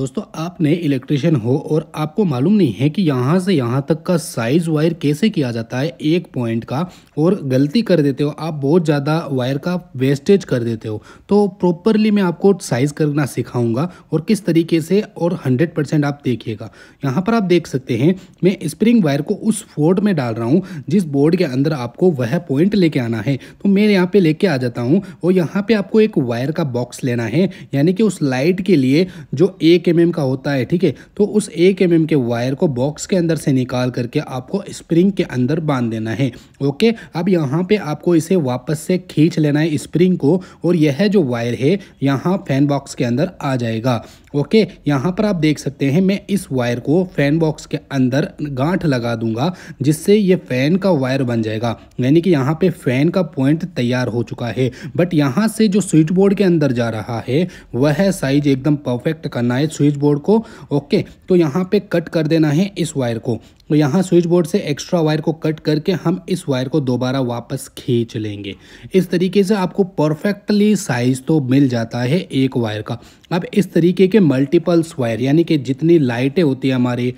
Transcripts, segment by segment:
दोस्तों आप नए इलेक्ट्रिशियन हो और आपको मालूम नहीं है कि यहाँ से यहाँ तक का साइज वायर कैसे किया जाता है एक पॉइंट का और गलती कर देते हो आप बहुत ज़्यादा वायर का वेस्टेज कर देते हो तो प्रॉपरली मैं आपको साइज़ करना सिखाऊंगा और किस तरीके से और 100 परसेंट आप देखिएगा यहाँ पर आप देख सकते हैं मैं स्प्रिंग वायर को उस बोर्ड में डाल रहा हूँ जिस बोर्ड के अंदर आपको वह पॉइंट लेके आना है तो मैं यहाँ पर लेके आ जाता हूँ और यहाँ पर आपको एक वायर का बॉक्स लेना है यानी कि उस लाइट के लिए जो एक एम का होता है ठीक है तो उस एक एम के वायर को बॉक्स के अंदर से निकाल करके आपको स्प्रिंग के अंदर बांध देना है ओके अब यहाँ पे आपको इसे वापस से खींच लेना है स्प्रिंग को और यह जो वायर है यहाँ फैन बॉक्स के अंदर आ जाएगा ओके यहाँ पर आप देख सकते हैं मैं इस वायर को फैन बॉक्स के अंदर गांठ लगा दूंगा जिससे ये फैन का वायर बन जाएगा यानी कि यहाँ पे फैन का पॉइंट तैयार हो चुका है बट यहाँ से जो स्विच बोर्ड के अंदर जा रहा है वह साइज एकदम परफेक्ट करना है स्विच बोर्ड को ओके तो यहाँ पे कट कर देना है इस वायर को तो यहाँ स्विच बोर्ड से एक्स्ट्रा वायर को कट करके हम इस वायर को दोबारा वापस खींच लेंगे इस तरीके से आपको परफेक्टली साइज तो मिल जाता है एक वायर का अब इस तरीके के मल्टीपल्स वायर यानी कि जितनी लाइटें होती है हमारी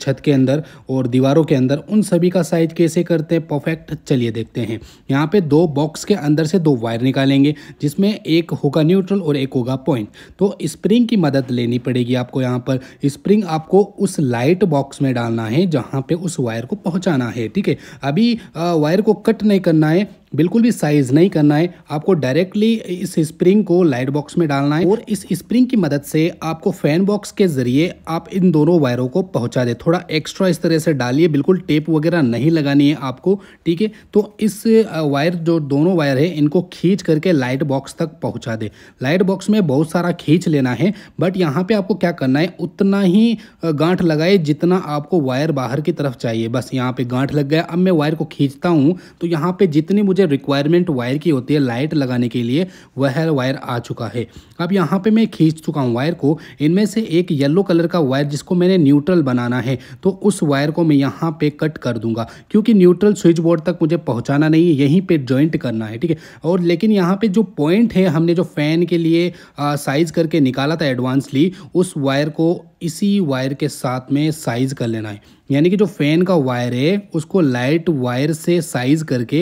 छत के अंदर और दीवारों के अंदर उन सभी का साइज कैसे करते हैं परफेक्ट चलिए देखते हैं यहाँ पे दो बॉक्स के अंदर से दो वायर निकालेंगे जिसमें एक होगा न्यूट्रल और एक होगा पॉइंट तो स्प्रिंग की मदद लेनी पड़ेगी आपको यहाँ पर स्प्रिंग आपको उस लाइट बॉक्स में डालना है जहाँ पे उस वायर को पहुँचाना है ठीक है अभी वायर को कट नहीं करना है बिल्कुल भी साइज नहीं करना है आपको डायरेक्टली इस स्प्रिंग को लाइट बॉक्स में डालना है और इस स्प्रिंग की मदद से आपको फैन बॉक्स के जरिए आप इन दोनों वायरों को पहुंचा दे थोड़ा एक्स्ट्रा इस तरह से डालिए बिल्कुल टेप वगैरह नहीं लगानी है आपको ठीक है तो इस वायर जो दोनों वायर है इनको खींच करके लाइट बॉक्स तक पहुँचा दे लाइट बॉक्स में बहुत सारा खींच लेना है बट यहाँ पर आपको क्या करना है उतना ही गांठ लगाए जितना आपको वायर बाहर की तरफ चाहिए बस यहाँ पे गांठ लग गया अब मैं वायर को खींचता हूँ तो यहाँ पे जितनी मुझे रिक्वायरमेंट वायर की होती है लाइट लगाने के लिए वह वायर आ चुका है अब यहाँ पे मैं खींच चुका हूँ वायर को इनमें से एक येलो कलर का वायर जिसको मैंने न्यूट्रल बनाना है तो उस वायर को मैं यहाँ पे कट कर दूंगा क्योंकि न्यूट्रल स्विच बोर्ड तक मुझे पहुँचाना नहीं है यहीं पर ज्वाइंट करना है ठीक है और लेकिन यहाँ पर जो पॉइंट है हमने जो फ़ैन के लिए साइज़ करके निकाला था एडवांसली उस वायर को इसी वायर के साथ में साइज कर लेना है यानी कि जो फैन का वायर है उसको लाइट वायर से साइज करके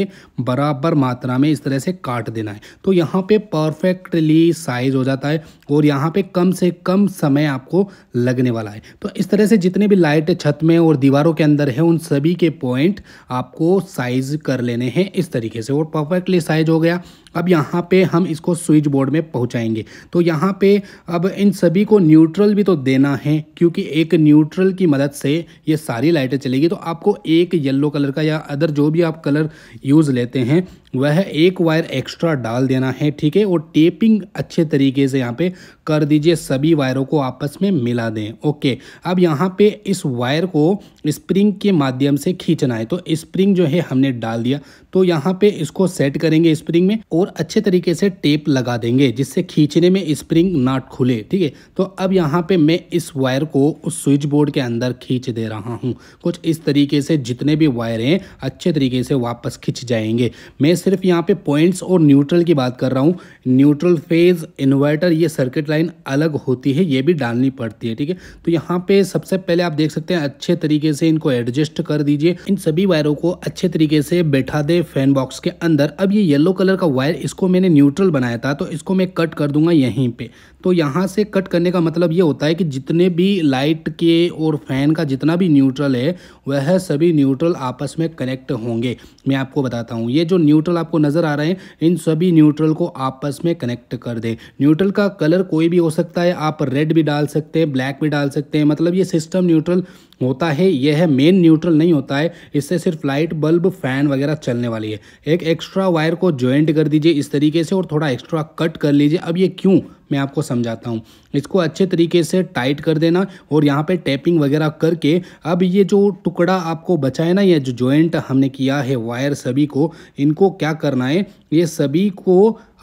बराबर मात्रा में इस तरह से काट देना है तो यहाँ पे परफेक्टली साइज हो जाता है और यहाँ पे कम से कम समय आपको लगने वाला है तो इस तरह से जितने भी लाइट छत में और दीवारों के अंदर है उन सभी के पॉइंट आपको साइज कर लेने हैं इस तरीके से और परफेक्टली साइज हो गया अब यहाँ पे हम इसको स्विच बोर्ड में पहुँचाएंगे तो यहाँ पे अब इन सभी को न्यूट्रल भी तो देना है रखें क्योंकि एक न्यूट्रल की मदद से ये सारी लाइटें चलेगी तो आपको एक येलो कलर का या अदर जो भी आप कलर यूज़ लेते हैं वह एक वायर एक्स्ट्रा डाल देना है ठीक है और टेपिंग अच्छे तरीके से यहाँ पे कर दीजिए सभी वायरों को आपस में मिला दें ओके अब यहाँ पे इस वायर को स्प्रिंग के माध्यम से खींचना है तो स्प्रिंग जो है हमने डाल दिया तो यहाँ पे इसको सेट करेंगे स्प्रिंग में और अच्छे तरीके से टेप लगा देंगे जिससे खींचने में स्प्रिंग नाट खुले ठीक है तो अब यहाँ पे मैं इस वायर को उस स्विच बोर्ड के अंदर खींच दे रहा हूँ कुछ इस तरीके से जितने भी वायर हैं अच्छे तरीके से वापस खींच जाएंगे मैं सिर्फ यहाँ पे पॉइंट्स और न्यूट्रल की बात कर रहा हूँ न्यूट्रल फेज इन्वर्टर ये सर्किट लाइन अलग होती है ये भी डालनी पड़ती है ठीक है तो यहाँ पे सबसे पहले आप देख सकते हैं अच्छे तरीके से इनको एडजस्ट कर दीजिए इन सभी वायरों को अच्छे तरीके से बैठा दे फैन बॉक्स के अंदर अब ये येलो कलर का वायर इसको मैंने न्यूट्रल बनाया था तो इसको मैं कट कर दूंगा यहीं पर तो यहाँ से कट करने का मतलब ये होता है कि जितने भी लाइट के और फैन का जितना भी न्यूट्रल है वह सभी न्यूट्रल आपस में कनेक्ट होंगे मैं आपको बताता हूँ ये जो न्यूट्रल न्यूट्रल आपको नज़र आ रहे हैं इन सभी न्यूट्रल को आपस में कनेक्ट कर दें न्यूट्रल का कलर कोई भी हो सकता है आप रेड भी डाल सकते हैं ब्लैक भी डाल सकते हैं मतलब ये सिस्टम न्यूट्रल होता है यह है मेन न्यूट्रल नहीं होता है इससे सिर्फ लाइट बल्ब फैन वगैरह चलने वाली है एक एक्स्ट्रा वायर को ज्वाइंट कर दीजिए इस तरीके से और थोड़ा एक्स्ट्रा कट कर लीजिए अब ये क्यों मैं आपको समझाता हूँ इसको अच्छे तरीके से टाइट कर देना और यहाँ पे टैपिंग वगैरह करके अब ये जो टुकड़ा आपको बचा है ना ये जो ज्वाइंट हमने किया है वायर सभी को इनको क्या करना है ये सभी को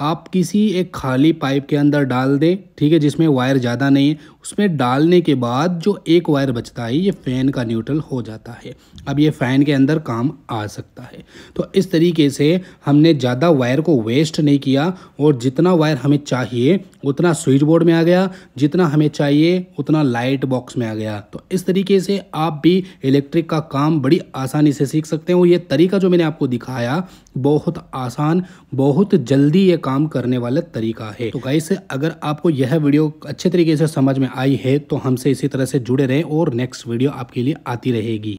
आप किसी एक खाली पाइप के अंदर डाल दें ठीक है जिसमें वायर ज़्यादा नहीं है उसमें डालने के बाद जो एक वायर बचता है ये फ़ैन का न्यूट्रल हो जाता है अब ये फ़ैन के अंदर काम आ सकता है तो इस तरीके से हमने ज़्यादा वायर को वेस्ट नहीं किया और जितना वायर हमें चाहिए उतना स्विच बोर्ड में आ गया जितना हमें चाहिए उतना लाइट बॉक्स में आ गया तो इस तरीके से आप भी इलेक्ट्रिक का काम बड़ी आसानी से सीख सकते हैं और ये तरीका जो मैंने आपको दिखाया बहुत आसान बहुत जल्दी ये काम करने वाला तरीका है तो गाइस अगर आपको यह वीडियो अच्छे तरीके से समझ में आई है तो हमसे इसी तरह से जुड़े रहें और नेक्स्ट वीडियो आपके लिए आती रहेगी